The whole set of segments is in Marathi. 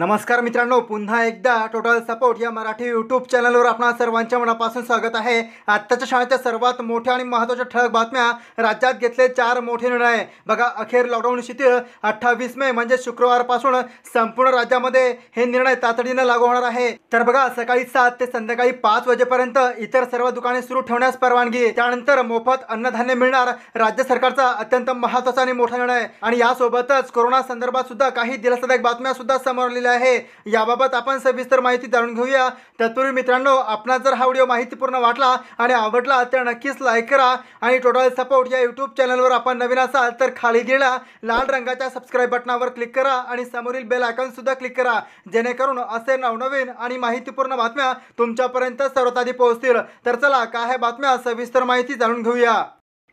नमस्कार मित्रांनो पुन्हा एकदा टोटल सपोर्ट या मराठी यूट्यूब चॅनलवर आपणा सर्वांच्या मनापासून स्वागत आहे आत्ताच्या शाळेच्या सर्वात मोठ्या आणि महत्त्वाच्या ठळक बातम्या राज्यात घेतले चार मोठे निर्णय बघा अखेर लॉकडाऊन शिथिल अठ्ठावीस मे म्हणजे शुक्रवारपासून संपूर्ण राज्यामध्ये हे निर्णय तातडीनं लागू होणार आहे तर बघा सकाळी सात ते संध्याकाळी पाच वाजेपर्यंत इतर सर्व दुकाने सुरू ठेवण्यास परवानगी त्यानंतर मोफत अन्नधान्य मिळणार राज्य सरकारचा अत्यंत महत्त्वाचा आणि मोठा निर्णय आणि यासोबतच कोरोना संदर्भात सुद्धा काही दिलासादायक बातम्या सुद्धा समोर आहे याबाबत आपण सविस्तर माहिती जाणून घेऊया तत्पूर्वी मित्रांनो आपला जर हा व्हिडिओ माहितीपूर्ण वाटला आणि आवडला तर नक्कीच लाईक करा आणि टोटल सपोर्ट या यूट्यूब चॅनलवर आपण नवीन असाल तर खाली दिला लाल रंगाच्या सबस्क्राईब बटनावर क्लिक करा आणि समोरील बेल सुद्धा क्लिक करा जेणेकरून असे नवनवीन आणि माहितीपूर्ण बातम्या तुमच्यापर्यंत सर्वात आधी पोहोचतील तर चला काय बातम्या सविस्तर माहिती जाणून घेऊया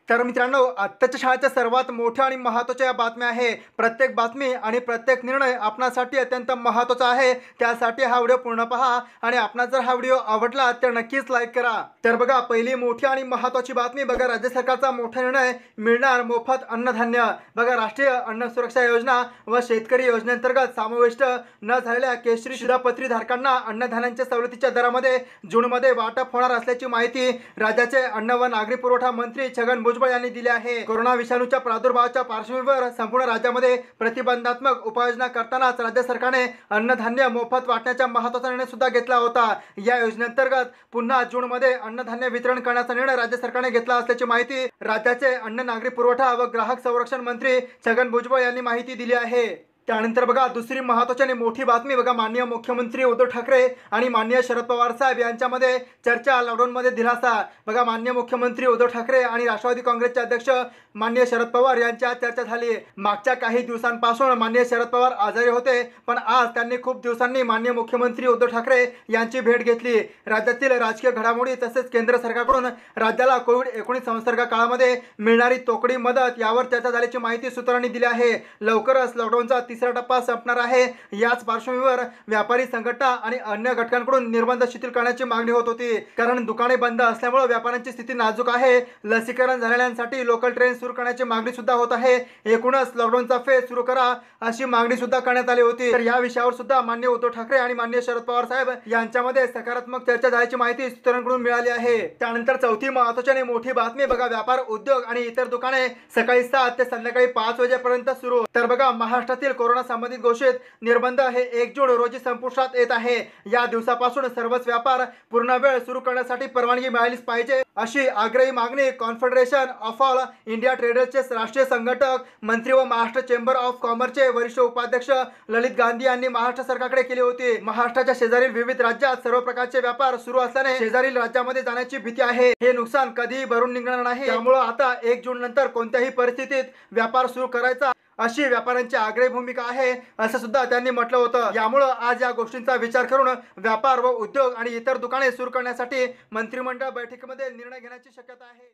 तर मित्रांनो आत्ताच्या शाळेच्या सर्वात मोठ्या आणि महत्त्वाच्या या बातम्या आहे प्रत्येक बातमी आणि प्रत्येक निर्णय आपणासाठी अत्यंत महत्त्वाचा आहे त्यासाठी हा व्हिडिओ पूर्ण पहा आणि आपणा जर हा व्हिडिओ आवडला तर नक्कीच लाईक करा तर बघा पहिली मोठी आणि महत्वाची बातमी बघा राज्य सरकारचा मोठा निर्णय मिळणार मोफत अन्नधान्य बघा राष्ट्रीय अन्न सुरक्षा योजना व शेतकरी योजनेअंतर्गत समाविष्ट न झालेल्या केशरी शिधापत्री धारकांना अन्नधान्यांच्या सवलतीच्या दरामध्ये जूनमध्ये वाटप होणार असल्याची माहिती राज्याचे अन्न व नागरी पुरवठा मंत्री छगन भुजबळ यांनी दिले आहे कोरोना विषाणूच्या प्रादुर्भावाच्या पार्श्वभूमीवर संपूर्ण राज्यामध्ये प्रतिबंधात्मक उपाययोजना करतानाच राज्य सरकारने अन्नधान्य मोफत वाटण्याचा महत्वाचा निर्णय सुद्धा घेतला होता या योजनेअंतर्गत पुन्हा जून मध्ये अन्नधान्य वितरण करण्याचा निर्णय राज्य सरकारने घेतला असल्याची माहिती राज्याचे अन्न नागरी पुरवठा व ग्राहक संरक्षण मंत्री छगन भुजबळ यांनी माहिती दिली आहे त्यानंतर बघा दुसरी महत्वाची आणि मोठी बातमी बघा माननीय मुख्यमंत्री उद्धव ठाकरे आणि माननीय शरद पवार साहेब यांच्यामध्ये चर्चा लॉकडाऊनमध्ये दिलासा बघा माननीय मुख्यमंत्री उद्धव ठाकरे आणि राष्ट्रवादी काँग्रेसचे अध्यक्ष माननीय शरद पवार यांच्या चर्चा झाली मागच्या काही दिवसांपासून माननीय शरद पवार आजारी होते पण आज त्यांनी खूप दिवसांनी माननीय मुख्यमंत्री उद्धव ठाकरे यांची भेट घेतली राज्यातील राजकीय घडामोडी तसेच केंद्र सरकारकडून राज्याला कोविड एकोणीस संसर्ग काळामध्ये मिळणारी तोकडी मदत यावर चर्चा झाल्याची माहिती सूत्रांनी दिली आहे लवकरच लॉकडाऊनचा तिसरा टप्पा संपणार आहे याच पार्श्वभूमीवर व्यापारी संघटना आणि अन्य घटकांकडून निर्बंध शिथिल करण्याची मागणी होत होती कारण दुकाने बंद असल्यामुळे व्यापाऱ्यांची स्थिती नाजूक आहे लसीकरण झालेल्यांसाठी लोकल ट्रेन सुरू करण्याची मागणी सुद्धा होत आहे एकूणच लॉकडाऊनचा फेज सुरू करा अशी मागणी सुद्धा करण्यात आली होती तर या विषयावर सुद्धा मान्य उद्धव ठाकरे आणि मान्य शरद पवार साहेब यांच्यामध्ये सकारात्मक चर्चा झाल्याची माहिती सूत्रांकडून मिळाली आहे त्यानंतर चौथी महत्वाची आणि मोठी बातमी बघा व्यापार उद्योग आणि इतर दुकाने सकाळी सात ते संध्याकाळी पाच वाजेपर्यंत सुरू तर बघा महाराष्ट्रातील कोरोना संबंधित घोषित निर्बंध हे एक जून रोजी संपुष्टात येत आहे या दिवसापासून सर्वच व्यापार पूर्ण वेळ सुरू करण्यासाठी परवानगी मिळालीच पाहिजे अशी आग्रही मागणी कॉन्फेडरेशन ऑफ ऑल इंडिया ट्रेडर्सचे राष्ट्रीय संघटक मंत्री व महाराष्ट्र चेंबर ऑफ कॉमर्सचे वरिष्ठ उपाध्यक्ष ललित गांधी यांनी महाराष्ट्र सरकारकडे केली होती महाराष्ट्राच्या शेजारील विविध राज्यात सर्व प्रकारचे व्यापार सुरू असल्याने शेजारील राज्यामध्ये जाण्याची भीती आहे हे नुकसान कधीही भरून निघणार नाही त्यामुळे आता एक जून नंतर कोणत्याही परिस्थितीत व्यापार सुरू करायचा अशी व्यापाऱ्यांची आग्रही भूमिका आहे असं सुद्धा त्यांनी म्हटलं होतं यामुळं आज या गोष्टींचा विचार करून व्यापार व उद्योग आणि इतर दुकाने सुरू करण्यासाठी मंत्रिमंडळ बैठकीमध्ये निर्णय घेण्याची शक्यता आहे